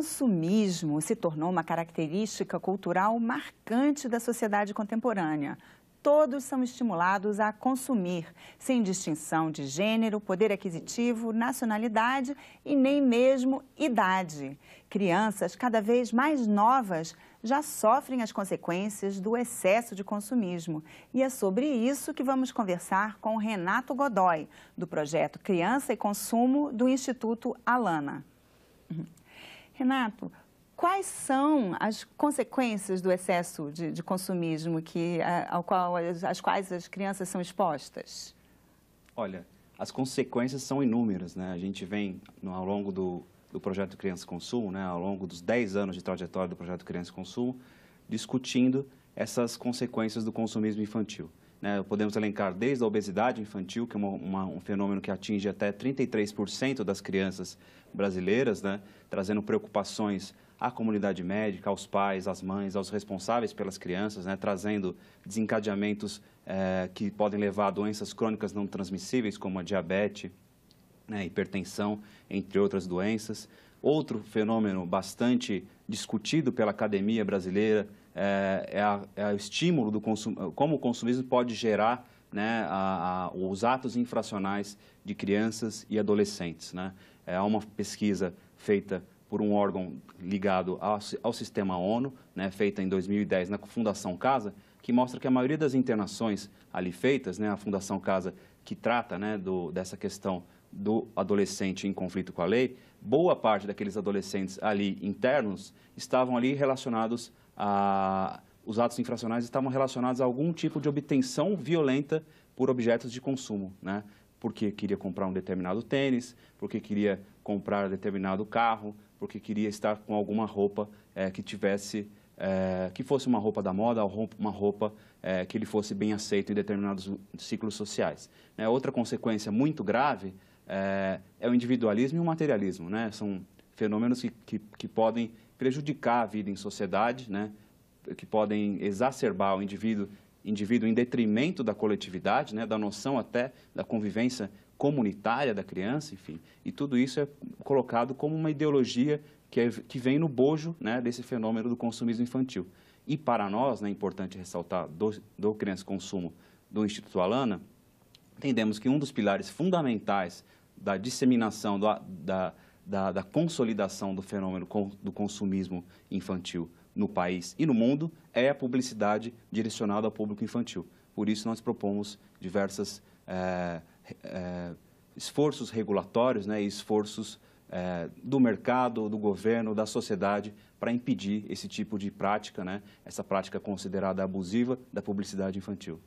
consumismo se tornou uma característica cultural marcante da sociedade contemporânea. Todos são estimulados a consumir, sem distinção de gênero, poder aquisitivo, nacionalidade e nem mesmo idade. Crianças cada vez mais novas já sofrem as consequências do excesso de consumismo. E é sobre isso que vamos conversar com Renato Godoy, do projeto Criança e Consumo do Instituto Alana. Renato, quais são as consequências do excesso de, de consumismo que, ao qual, às quais as crianças são expostas? Olha, as consequências são inúmeras, né? A gente vem, no, ao longo do, do projeto Criança Consumo, né, ao longo dos 10 anos de trajetória do projeto Criança Consumo, discutindo essas consequências do consumismo infantil. Né, podemos elencar desde a obesidade infantil, que é uma, uma, um fenômeno que atinge até 33% das crianças brasileiras, né, trazendo preocupações à comunidade médica, aos pais, às mães, aos responsáveis pelas crianças, né, trazendo desencadeamentos eh, que podem levar a doenças crônicas não transmissíveis, como a diabetes, né, hipertensão, entre outras doenças. Outro fenômeno bastante discutido pela academia brasileira é, é, a, é o estímulo do consumo, como o consumismo pode gerar né, a, a, os atos infracionais de crianças e adolescentes. Né? É uma pesquisa feita por um órgão ligado ao, ao sistema ONU, né, feita em 2010 na Fundação Casa, que mostra que a maioria das internações ali feitas, né, a Fundação Casa que trata né, do, dessa questão do adolescente em conflito com a lei, boa parte daqueles adolescentes ali internos estavam ali relacionados a, os atos infracionais estavam relacionados a algum tipo de obtenção violenta por objetos de consumo, né? Porque queria comprar um determinado tênis, porque queria comprar determinado carro, porque queria estar com alguma roupa é, que tivesse é, que fosse uma roupa da moda, uma roupa é, que ele fosse bem aceito em determinados ciclos sociais. Né? Outra consequência muito grave é, o individualismo e o materialismo. Né? São fenômenos que, que, que podem prejudicar a vida em sociedade, né? que podem exacerbar o indivíduo, indivíduo em detrimento da coletividade, né? da noção até da convivência comunitária da criança, enfim. E tudo isso é colocado como uma ideologia que, é, que vem no bojo né? desse fenômeno do consumismo infantil. E para nós, né, é né? importante ressaltar, do, do Criança Consumo do Instituto Alana, entendemos que um dos pilares fundamentais da disseminação da, da da, da consolidação do fenômeno do consumismo infantil no país e no mundo é a publicidade direcionada ao público infantil. Por isso, nós propomos diversos é, eh, é, eh, esforços regulatórios né, e esforços é, do mercado, do governo, da sociedade para impedir esse tipo de prática, né, essa prática considerada abusiva da publicidade infantil.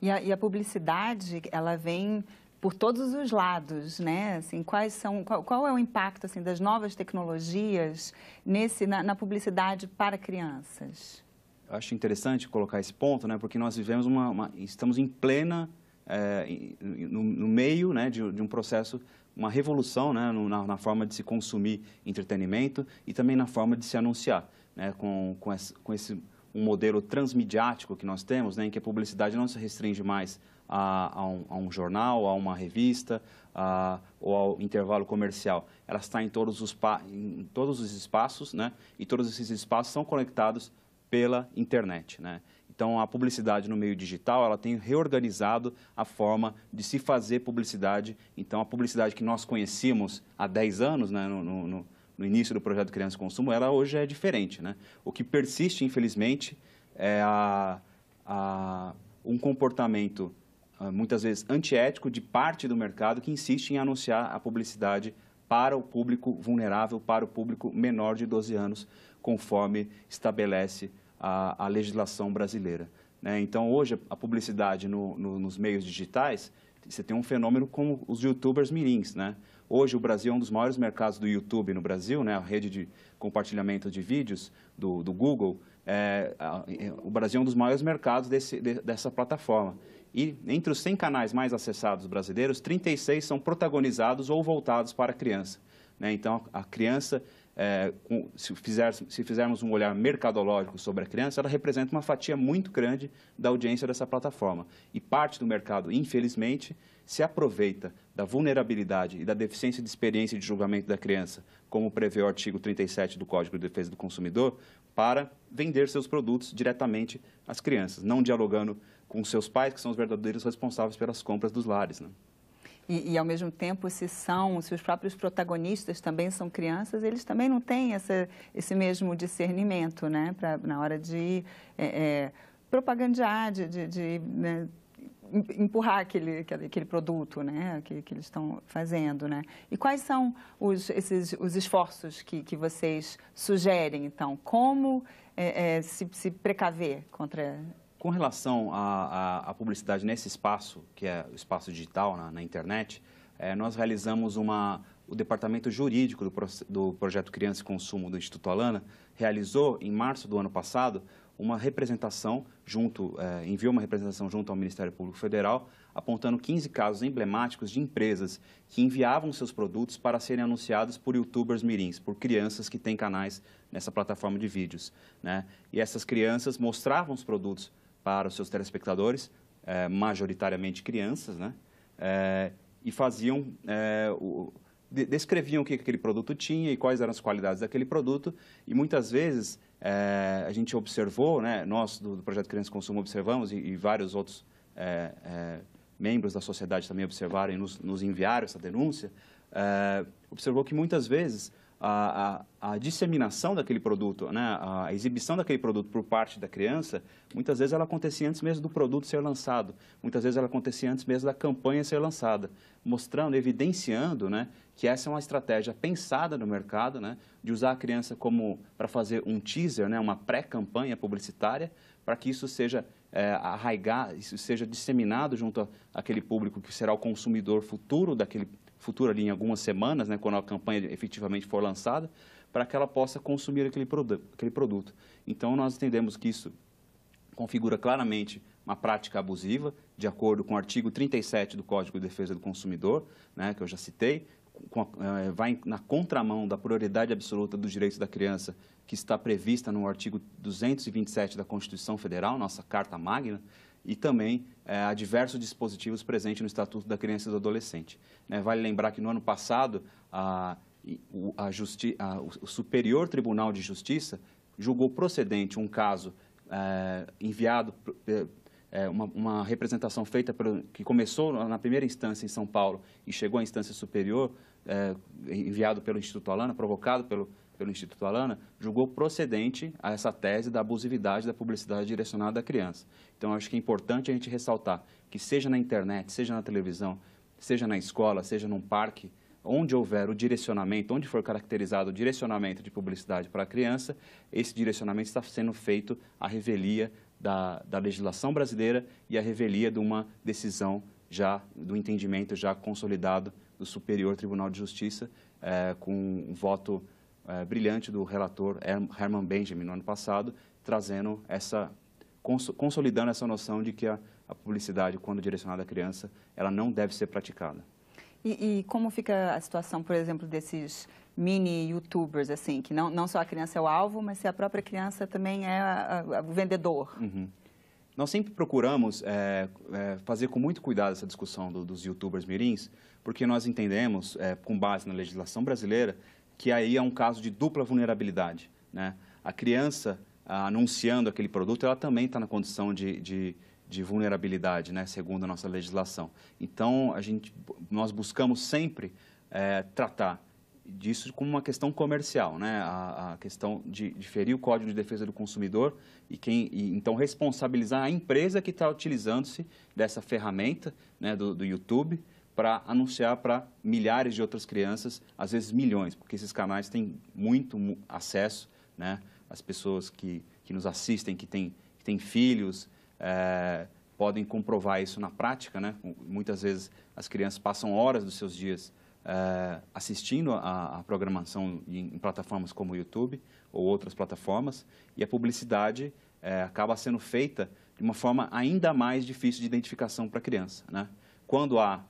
E a, e a publicidade, ela vem por todos os lados, né? Assim, quais são, qual, qual é o impacto assim das novas tecnologias nesse na, na, publicidade para crianças? Acho interessante colocar esse ponto, né? Porque nós vivemos uma, uma estamos em plena é, no, no, meio, né, de, de um processo uma revolução né, na, na, forma de se consumir entretenimento e também na forma de se anunciar, né, com, com esse, com, esse, um modelo transmidiático que nós temos, né, em que a publicidade não se restringe mais a, a, um, a um, jornal, a uma revista a, ou ao intervalo comercial. Ela está em todos os, em todos os espaços né? e todos esses espaços são conectados pela internet. Né? Então, a publicidade no meio digital, ela tem reorganizado a forma de se fazer publicidade. Então, a publicidade que nós conhecíamos há 10 anos, né, no, no, no, início do projeto Criança e Consumo, ela hoje é diferente. Né? O que persiste, infelizmente, é a, a, um comportamento ah, muitas vezes antiético de parte do mercado que insiste em anunciar a publicidade para o público vulnerável, para o público menor de 12 anos, conforme estabelece a, a legislação brasileira. Né? Então, hoje, a publicidade no, no, nos meios digitais, você tem um fenômeno como os youtubers mirins. Né? Hoje, o Brasil é um dos maiores mercados do YouTube no Brasil, né? a rede de compartilhamento de vídeos do, do Google. É, a, é, o Brasil é um dos maiores mercados desse, de, dessa plataforma. E entre os 100 canais mais acessados brasileiros, 36 são protagonizados ou voltados para a criança. Né? Então, a criança, é, se, fizer, se fizermos um olhar mercadológico sobre a criança, ela representa uma fatia muito grande da audiência dessa plataforma. E parte do mercado, infelizmente, se aproveita da vulnerabilidade e da deficiência de experiência de julgamento da criança, como prevê o artigo 37 do Código de Defesa do Consumidor, para vender seus produtos diretamente às crianças, não dialogando com seus pais, que são os verdadeiros responsáveis pelas compras dos lares. Né? E, e, ao mesmo tempo, se são, se os próprios protagonistas também são crianças, eles também não têm essa, esse mesmo discernimento, né, pra, na hora de é, é, propagandear, de, de, de né? empurrar aquele, aquele produto né, que, que eles estão fazendo. Né? E quais são os, esses, os esforços que, que vocês sugerem, então? Como é, é, se, se precaver contra com relação à publicidade nesse espaço, que é o espaço digital na, na internet, é, nós realizamos uma... O departamento jurídico do, do projeto Criança e Consumo do Instituto Alana realizou, em março do ano passado, uma representação junto, é, enviou uma representação junto ao Ministério Público Federal, apontando 15 casos emblemáticos de empresas que enviavam seus produtos para serem anunciados por youtubers mirins, por crianças que têm canais nessa plataforma de vídeos. Né? E essas crianças mostravam os produtos para os seus telespectadores, é, majoritariamente crianças, né? É, e faziam, eh, o, de, descreviam o que aquele produto tinha e quais eram as qualidades daquele produto. E muitas vezes a gente observou, né? Nós do, do projeto Crianças Consumo observamos e, e vários outros membros da sociedade também observaram e nos, nos enviaram essa denúncia. observou que muitas vezes a, a, a, disseminação daquele produto, né, a exibição daquele produto por parte da criança, muitas vezes ela acontecia antes mesmo do produto ser lançado, muitas vezes ela acontecia antes mesmo da campanha ser lançada, mostrando, evidenciando né, que essa é uma estratégia pensada no mercado, né, de usar a criança como para fazer um teaser, né, uma pré-campanha publicitária, para que isso seja é, arraigar, isso seja disseminado junto àquele público que será o consumidor futuro daquele futuro ali em algumas semanas, né, quando a campanha efetivamente for lançada, para que ela possa consumir aquele, produ aquele produto. Então, nós entendemos que isso configura claramente uma prática abusiva, de acordo com o artigo 37 do Código de Defesa do Consumidor, né, que eu já citei, eh, vai na contramão da prioridade absoluta dos direitos da criança que está prevista no artigo 227 da Constituição Federal, nossa Carta Magna, e também é, diversos dispositivos presentes no Estatuto da Criança e do Adolescente. Né? vale lembrar que no ano passado, a, a justi, a, o Superior Tribunal de Justiça julgou procedente um caso é, enviado é, uma, uma, representação feita por, que começou na primeira instância em São Paulo e chegou à instância superior, é, enviado pelo Instituto Alana, provocado pelo, pelo Instituto Alana, julgou procedente a essa tese da abusividade da publicidade direcionada à criança. Então, acho que é importante a gente ressaltar que seja na internet, seja na televisão, seja na escola, seja num parque, onde houver o direcionamento, onde for caracterizado o direcionamento de publicidade para a criança, esse direcionamento está sendo feito à revelia da, da legislação brasileira e a revelia de uma decisão já, do entendimento já consolidado do Superior Tribunal de Justiça, eh, com um voto eh, brilhante do relator Herman Benjamin no ano passado, trazendo essa, consolidando essa noção de que a, a publicidade, quando direcionada à criança, ela não deve ser praticada. E, e, como fica a situação, por exemplo, desses mini youtubers, assim, que não, não só a criança é o alvo, mas se a própria criança também é a, a, o vendedor? Uhum. Nós sempre procuramos é, é, fazer com muito cuidado essa discussão do, dos youtubers mirins, porque nós entendemos, é, com base na legislação brasileira, que aí é um caso de dupla vulnerabilidade. Né? A criança a, ah, anunciando aquele produto, ela também está na condição de, de de vulnerabilidade, né, segundo a nossa legislação. Então, a gente, nós buscamos sempre é, tratar disso como uma questão comercial, né? a, a questão de, de, ferir o Código de Defesa do Consumidor e, quem, e então responsabilizar a empresa que está utilizando-se dessa ferramenta né, do, do YouTube para anunciar para milhares de outras crianças, às vezes milhões, porque esses canais têm muito acesso, né? As pessoas que, que nos assistem, que têm, que têm filhos, é, podem comprovar isso na prática, né? Muitas vezes as crianças passam horas dos seus dias é, assistindo à programação em, em, plataformas como o YouTube ou outras plataformas e a publicidade é, acaba sendo feita de uma forma ainda mais difícil de identificação para a criança, né? Quando há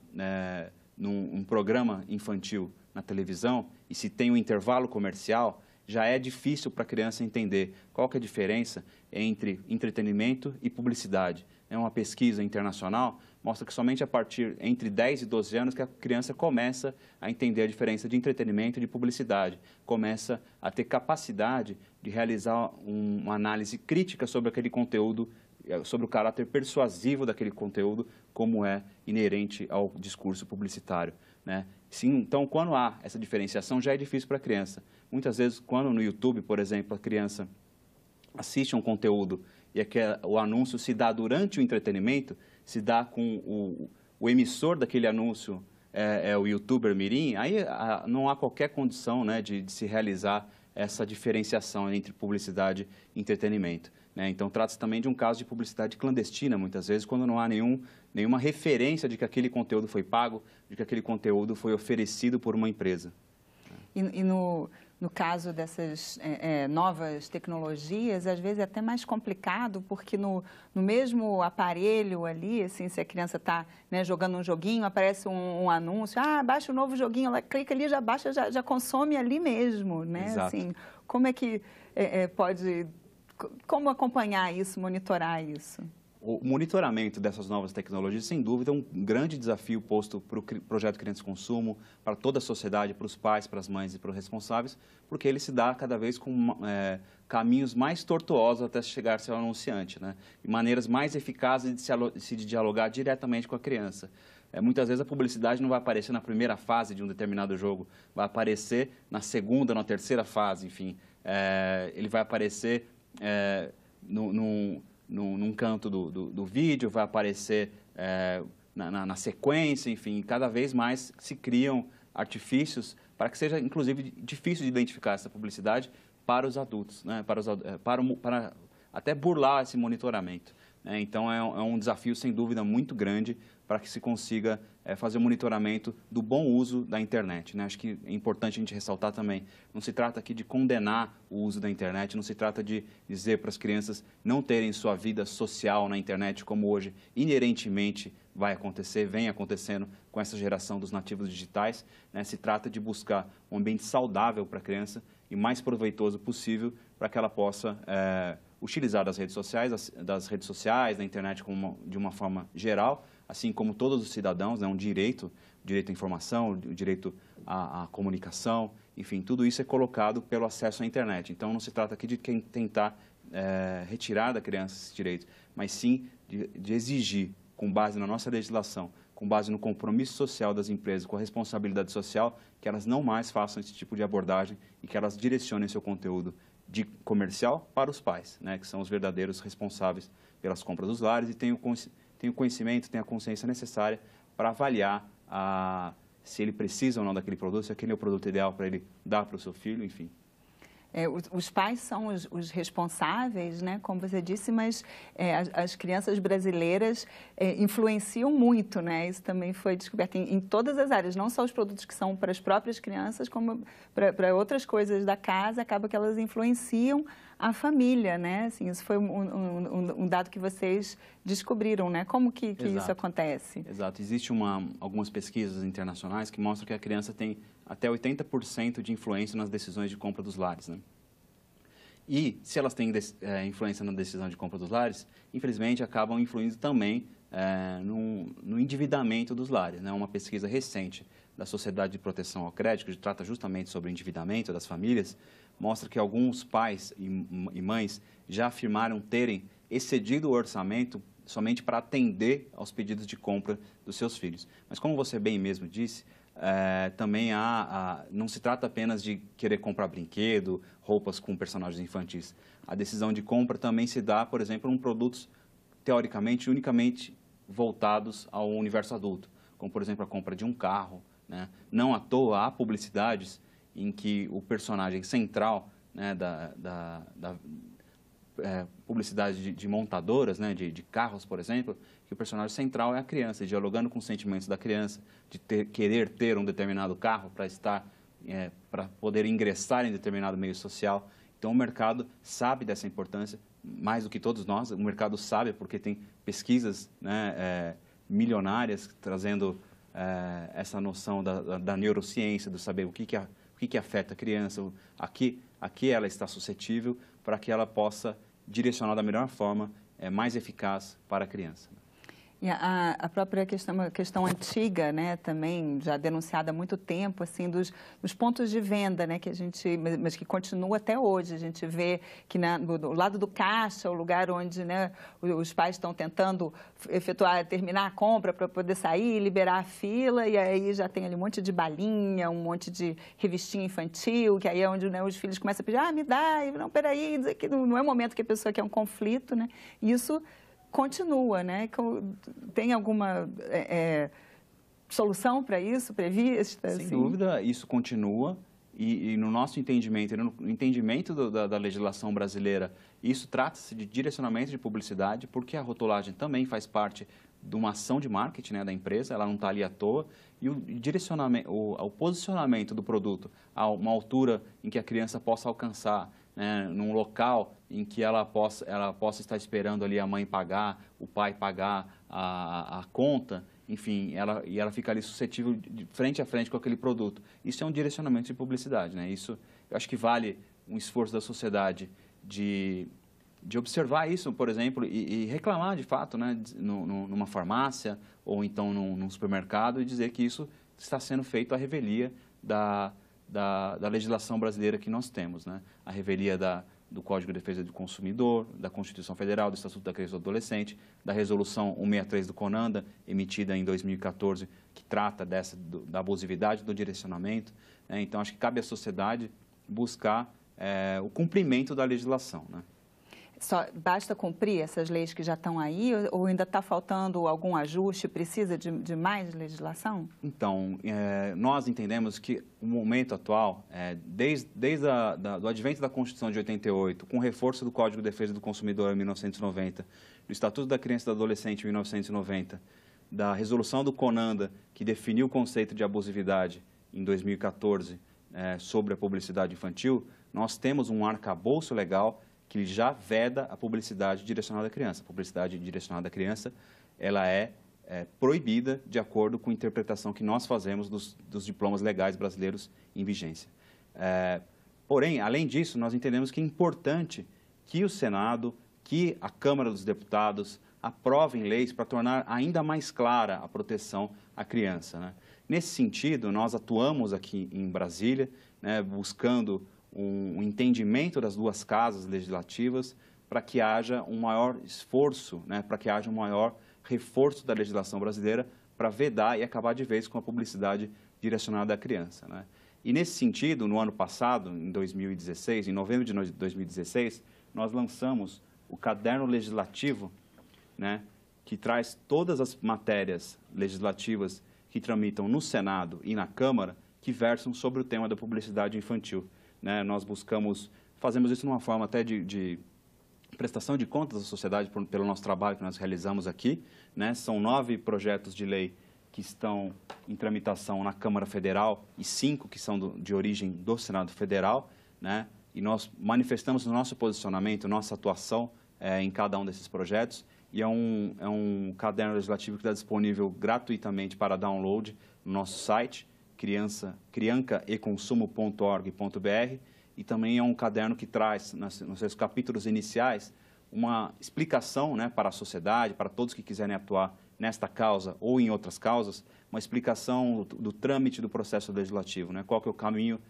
num, um programa infantil na televisão e se tem um intervalo comercial, já é difícil para a criança entender qual que é a diferença entre entretenimento e publicidade. É uma pesquisa internacional mostra que somente a partir entre 10 e 12 anos que a criança começa a entender a diferença de entretenimento e de publicidade, começa a ter capacidade de realizar uma análise crítica sobre aquele conteúdo, eh, sobre o caráter persuasivo daquele conteúdo, como é inerente ao discurso publicitário. Né? Sim, então, quando há essa diferenciação, já é difícil para a criança. Muitas vezes, quando no YouTube, por exemplo, a criança assiste a um conteúdo e aquele, é o anúncio se dá durante o entretenimento, se dá com o, o emissor daquele anúncio, é, é o youtuber mirim, aí a, não há qualquer condição né, de, de se realizar essa diferenciação entre publicidade e entretenimento. Né? Então, trata-se também de um caso de publicidade clandestina, muitas vezes, quando não há nenhum nenhuma referência de que aquele conteúdo foi pago, de que aquele conteúdo foi oferecido por uma empresa. E, e no, no caso dessas é, é, novas tecnologias, às vezes é até mais complicado, porque no, no mesmo aparelho ali, assim, se a criança está né, jogando um joguinho, aparece um, um, anúncio, ah, baixa o novo joguinho, ela clica ali, já baixa, já, já consome ali mesmo, né? Exato. Assim, como é que é, é pode... Como acompanhar isso, monitorar isso? O monitoramento dessas novas tecnologias, sem dúvida, é um grande desafio posto para o projeto Crianças Consumo, para toda a sociedade, para os pais, para as mães e para os responsáveis, porque ele se dá cada vez com é, caminhos mais tortuosos até chegar ao anunciante, né? e maneiras mais eficazes de se, de dialogar diretamente com a criança. É, muitas vezes a publicidade não vai aparecer na primeira fase de um determinado jogo, vai aparecer na segunda, na terceira fase, enfim. É, ele vai aparecer é, no, no, num, num canto do, do, do, vídeo, vai aparecer é, na, na, na, sequência, enfim, cada vez mais se criam artifícios para que seja, inclusive, difícil de identificar essa publicidade para os adultos, né? para, os, é, para, para até burlar esse monitoramento. Né? Então, é é um desafio, sem dúvida, muito grande para que se consiga é, fazer o monitoramento do bom uso da internet. Né? Acho que é importante a gente ressaltar também, não se trata aqui de condenar o uso da internet, não se trata de dizer para as crianças não terem sua vida social na internet, como hoje inerentemente vai acontecer, vem acontecendo com essa geração dos nativos digitais. Né? Se trata de buscar um ambiente saudável para a criança e mais proveitoso possível para que ela possa é, utilizar das redes sociais, das, redes sociais, da internet uma, de uma forma geral, assim como todos os cidadãos, né, um direito, direito à informação, direito à, à, comunicação, enfim, tudo isso é colocado pelo acesso à internet. Então, não se trata aqui de quem tentar é, retirar da criança esse direito, mas sim de, de exigir, com base na nossa legislação, com base no compromisso social das empresas, com a responsabilidade social, que elas não mais façam esse tipo de abordagem e que elas direcionem seu conteúdo de comercial para os pais, né, que são os verdadeiros responsáveis pelas compras dos lares e tenham tem o conhecimento, tem a consciência necessária para avaliar a, ah, se ele precisa ou não daquele produto, se aquele é o produto ideal para ele dar para o seu filho, enfim. É, os, os, pais são os, os, responsáveis, né, como você disse, mas é, as, as, crianças brasileiras é, influenciam muito, né? Isso também foi descoberto em, em, todas as áreas, não só os produtos que são para as próprias crianças, como para outras coisas da casa, acaba que elas influenciam a família, né? Assim, isso foi um, um, um dado que vocês descobriram, né? Como que, que isso acontece? Exato. Existe uma, algumas pesquisas internacionais que mostram que a criança tem até 80% de influência nas decisões de compra dos lares. Né? E se elas têm é, influência na decisão de compra dos lares, infelizmente acabam influindo também é, no, no, endividamento dos lares. Né? Uma pesquisa recente da Sociedade de Proteção ao Crédito, que trata justamente sobre o endividamento das famílias, mostra que alguns pais e, e mães já afirmaram terem excedido o orçamento somente para atender aos pedidos de compra dos seus filhos. Mas como você bem mesmo disse, é, também há, há, não se trata apenas de querer comprar brinquedo, roupas com personagens infantis. A decisão de compra também se dá, por exemplo, em produtos teoricamente unicamente voltados ao universo adulto, como por exemplo a compra de um carro. Né? Não à toa há publicidades em que o personagem central né, da, da, da é, publicidade de, de montadoras, né, de, de carros, por exemplo, que o personagem central é a criança, dialogando com os sentimentos da criança, de ter, querer ter um determinado carro para estar, é, para poder ingressar em determinado meio social. Então, o mercado sabe dessa importância, mais do que todos nós, o mercado sabe, porque tem pesquisas né, é, milionárias trazendo é, essa noção da, da, da, neurociência, do saber o que, que, a, o que, que afeta a criança, aqui aqui ela está suscetível, para que ela possa direcionar da melhor forma, é, mais eficaz para a criança. Né. E a, a própria questão, uma questão antiga, né, também já denunciada há muito tempo, assim, dos, dos pontos de venda, né, que a gente, mas que continua até hoje. A gente vê que na, do, do lado do caixa, o lugar onde, né, os pais estão tentando efetuar, terminar a compra para poder sair, liberar a fila, e aí já tem ali um monte de balinha, um monte de revistinha infantil, que aí é onde né, os filhos começam a pedir, ah, me dá, e não, peraí, dizer que não, não é o momento que a pessoa quer um conflito, né? Isso continua, né? Tem alguma é, é solução para isso prevista? Sem assim? dúvida, isso continua. E, e, no nosso entendimento, no entendimento do, da, da, legislação brasileira, isso trata-se de direcionamento de publicidade, porque a rotulagem também faz parte de uma ação de marketing né, da empresa, ela não está ali à toa, e o, direcionamento, o, o, posicionamento do produto a uma altura em que a criança possa alcançar, né, num local em que ela possa, ela possa estar esperando ali a mãe pagar, o pai pagar a, a conta, enfim, ela, e ela fica ali suscetível de frente a frente com aquele produto. Isso é um direcionamento de publicidade, né? Isso, eu acho que vale um esforço da sociedade de, de observar isso, por exemplo, e, e reclamar de fato, né? No, no, numa farmácia ou então num, num supermercado e dizer que isso está sendo feito à revelia da, da, da legislação brasileira que nós temos, né? A revelia da, do Código de Defesa do Consumidor, da Constituição Federal, do Estatuto da Criança e do Adolescente, da Resolução 163 do CONANDA, emitida em 2014, que trata dessa, do, da abusividade do direcionamento. Né? Então, acho que cabe à sociedade buscar é, o cumprimento da legislação. Né? Só basta cumprir essas leis que já estão aí ou ainda está faltando algum ajuste? Precisa de, de mais legislação? Então, é, nós entendemos que o momento atual, é, desde, desde a, da, do advento da Constituição de 88, com o reforço do Código de Defesa do Consumidor em 1990, do Estatuto da Criança e do Adolescente em 1990, da resolução do CONANDA, que definiu o conceito de abusividade em 2014 é, sobre a publicidade infantil, nós temos um arcabouço legal que ele já veda a publicidade direcionada à criança. A publicidade direcionada à criança, ela é, é proibida de acordo com a interpretação que nós fazemos dos, dos diplomas legais brasileiros em vigência. É, porém, além disso, nós entendemos que é importante que o Senado, que a Câmara dos Deputados aprovem leis para tornar ainda mais clara a proteção à criança. Né? Nesse sentido, nós atuamos aqui em Brasília, né, buscando um entendimento das duas casas legislativas para que haja um maior esforço, né, para que haja um maior reforço da legislação brasileira para vedar e acabar de vez com a publicidade direcionada à criança. Né? E nesse sentido, no ano passado, em 2016, em novembro de 2016, nós lançamos o caderno legislativo, né, que traz todas as matérias legislativas que tramitam no Senado e na Câmara que versam sobre o tema da publicidade infantil. Né? Nós buscamos, fazemos isso numa forma até de, de prestação de contas à sociedade por, pelo nosso trabalho que nós realizamos aqui. Né? São nove projetos de lei que estão em tramitação na Câmara Federal e cinco que são do, de origem do Senado Federal. Né? E nós manifestamos nosso posicionamento, nossa atuação é, em cada um desses projetos. E é um, é um caderno legislativo que está disponível gratuitamente para download no nosso site criança, criancaeconsumo.org.br e também é um caderno que traz, nos seus capítulos iniciais, uma explicação né, para a sociedade, para todos que quiserem atuar nesta causa ou em outras causas, uma explicação do, do trâmite do processo legislativo, né, qual que é o caminho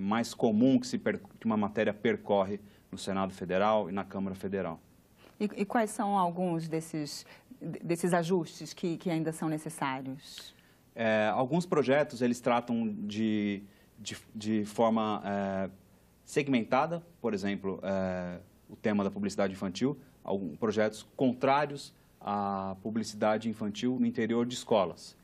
mais comum que, se que uma matéria percorre no Senado Federal e na Câmara Federal. E, e quais são alguns desses, desses ajustes que, que ainda são necessários? É, alguns projetos eles tratam de, de, de forma é, segmentada, por exemplo, é, o tema da publicidade infantil, alguns projetos contrários à publicidade infantil no interior de escolas.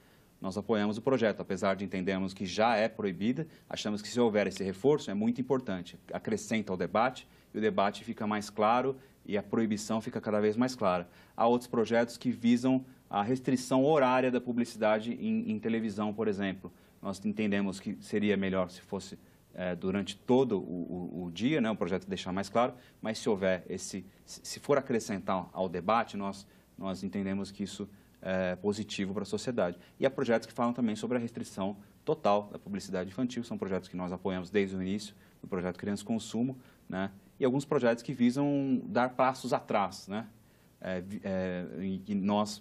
Nós apoiamos o projeto, apesar de entendermos que já é proibida, achamos que se houver esse reforço é muito importante, acrescenta ao debate e o debate fica mais claro e a proibição fica cada vez mais clara. Há outros projetos que visam a restrição horária da publicidade em, em televisão, por exemplo. Nós entendemos que seria melhor se fosse é, durante todo o, o, o, dia, né, o projeto deixar mais claro, mas se houver esse, se for acrescentar ao debate, nós, nós entendemos que isso é positivo para a sociedade. E há projetos que falam também sobre a restrição total da publicidade infantil, são projetos que nós apoiamos desde o início, do projeto crianças Consumo, né, e alguns projetos que visam dar passos atrás, né, é, é, e nós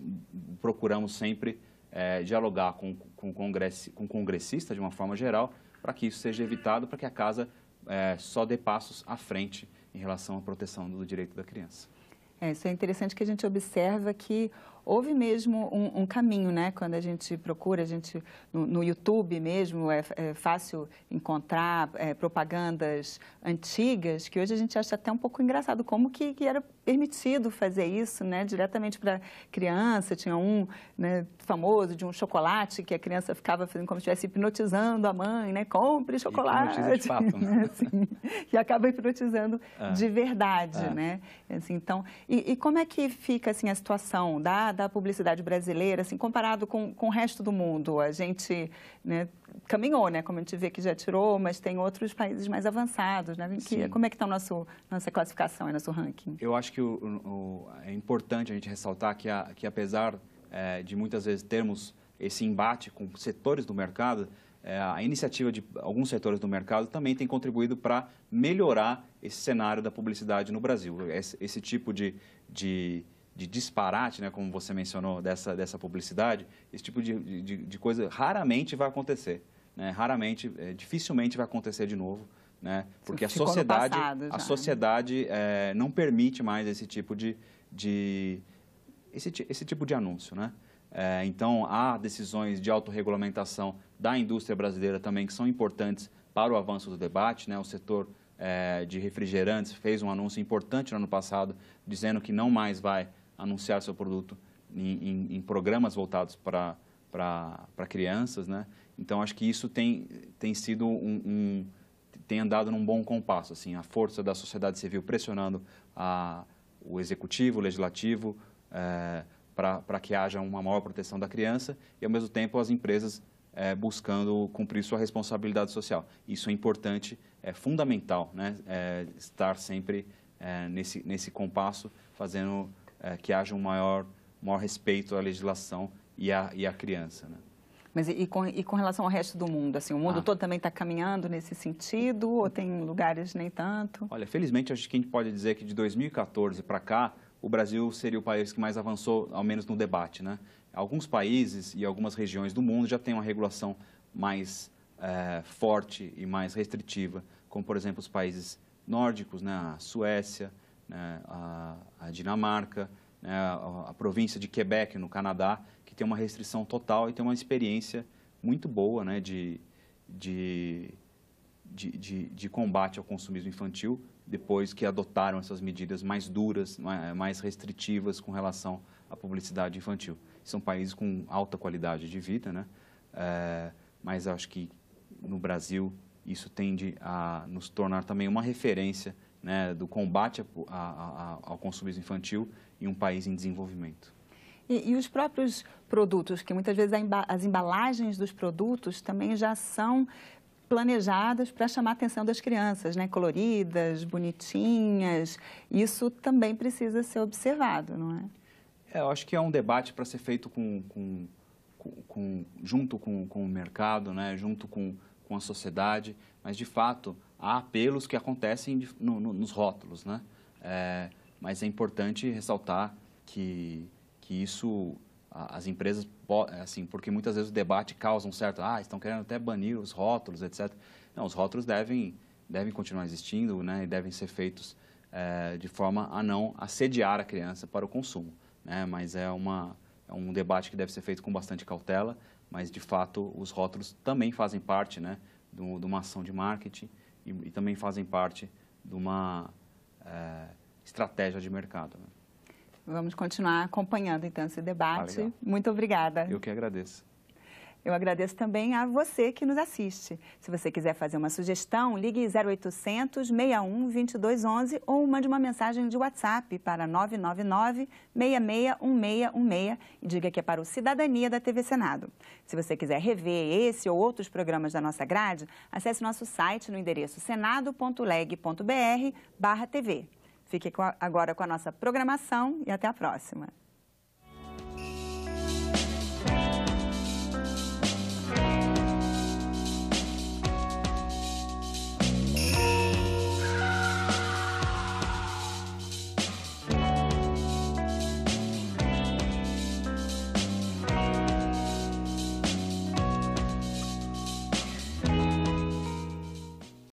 procuramos sempre é, dialogar com, com, congress, com congressista de uma forma geral para que isso seja evitado, para que a casa é, só dê passos à frente em relação à proteção do direito da criança. É, isso é interessante que a gente observa que houve mesmo um, um, caminho, né? Quando a gente procura, a gente no, no YouTube mesmo é, é fácil encontrar é, propagandas antigas que hoje a gente acha até um pouco engraçado como que, que era permitido fazer isso, né? Diretamente para criança tinha um né, famoso de um chocolate que a criança ficava fazendo como se estivesse hipnotizando a mãe, né? Compre chocolate. E de fato, né? assim, e acaba hipnotizando ah. de verdade, ah. né? Assim, então, e, e como é que fica assim a situação da da, publicidade brasileira, assim, comparado com, com o resto do mundo? A gente né, caminhou, né? Como a gente vê que já tirou, mas tem outros países mais avançados, né? Que, como é que está a nossa classificação, nosso ranking? Eu acho que o, o, é importante a gente ressaltar que, a, que apesar é, de muitas vezes termos esse embate com setores do mercado, é, a iniciativa de alguns setores do mercado também tem contribuído para melhorar esse cenário da publicidade no Brasil. Esse, esse tipo de, de de disparate, né, como você mencionou, dessa, dessa publicidade, esse tipo de, de, de coisa raramente vai acontecer. Né? Raramente, é, dificilmente vai acontecer de novo. Né? Porque a sociedade, passado, a né? sociedade é, não permite mais esse tipo de, de esse, esse tipo de anúncio. Né? É, então, há decisões de autorregulamentação da indústria brasileira também que são importantes para o avanço do debate. Né? O setor é, de refrigerantes fez um anúncio importante no ano passado, dizendo que não mais vai anunciar seu produto em, em, em programas voltados para para crianças, né? Então acho que isso tem tem sido um, um, tem andado num bom compasso, assim, a força da sociedade civil pressionando a, o executivo, o legislativo é, eh, para que haja uma maior proteção da criança e ao mesmo tempo as empresas é, buscando cumprir sua responsabilidade social. Isso é importante, é fundamental, né? É, estar sempre eh, nesse nesse compasso, fazendo é, que haja um maior, maior respeito à legislação e à, e à criança. Né? Mas e, e, com, e, com, relação ao resto do mundo? Assim, o mundo ah. todo também está caminhando nesse sentido ou tem lugares nem tanto? Olha, felizmente acho que a gente pode dizer que de 2014 para cá, o Brasil seria o país que mais avançou, ao menos no debate. Né? Alguns países e algumas regiões do mundo já têm uma regulação mais é, forte e mais restritiva, como, por exemplo, os países nórdicos, né? a Suécia, né, a, a, Dinamarca, né, a, a, província de Quebec, no Canadá, que tem uma restrição total e tem uma experiência muito boa né, de, de, de, de, de combate ao consumismo infantil, depois que adotaram essas medidas mais duras, mais restritivas com relação à publicidade infantil. São países com alta qualidade de vida, né? É, mas acho que no Brasil isso tende a nos tornar também uma referência né, do combate a, a, a, ao consumismo infantil em um país em desenvolvimento. E, e os próprios produtos, que muitas vezes as embalagens dos produtos também já são planejadas para chamar a atenção das crianças, né? coloridas, bonitinhas. Isso também precisa ser observado, não é? é eu acho que é um debate para ser feito com, com, com junto com, com, o mercado, né? junto com, com a sociedade, mas de fato há apelos que acontecem no, no, nos rótulos, né? É, mas é importante ressaltar que, que isso as empresas é, assim porque muitas vezes o debate causa um certo ah estão querendo até banir os rótulos etc não os rótulos devem devem continuar existindo né e devem ser feitos é, de forma a não assediar a criança para o consumo né mas é uma é um debate que deve ser feito com bastante cautela mas de fato os rótulos também fazem parte né de uma ação de marketing e, e também fazem parte de uma é, estratégia de mercado. Né? Vamos continuar acompanhando então esse ah, debate. Ah, Muito obrigada. Eu que agradeço. Eu agradeço também a você que nos assiste. Se você quiser fazer uma sugestão, ligue 0800 61 2211 ou mande uma mensagem de WhatsApp para 999 661616 e diga que é para o Cidadania da TV Senado. Se você quiser rever esse ou outros programas da nossa grade, acesse nosso site no endereço senado.leg.br/tv. Fique agora com a nossa programação e até a próxima.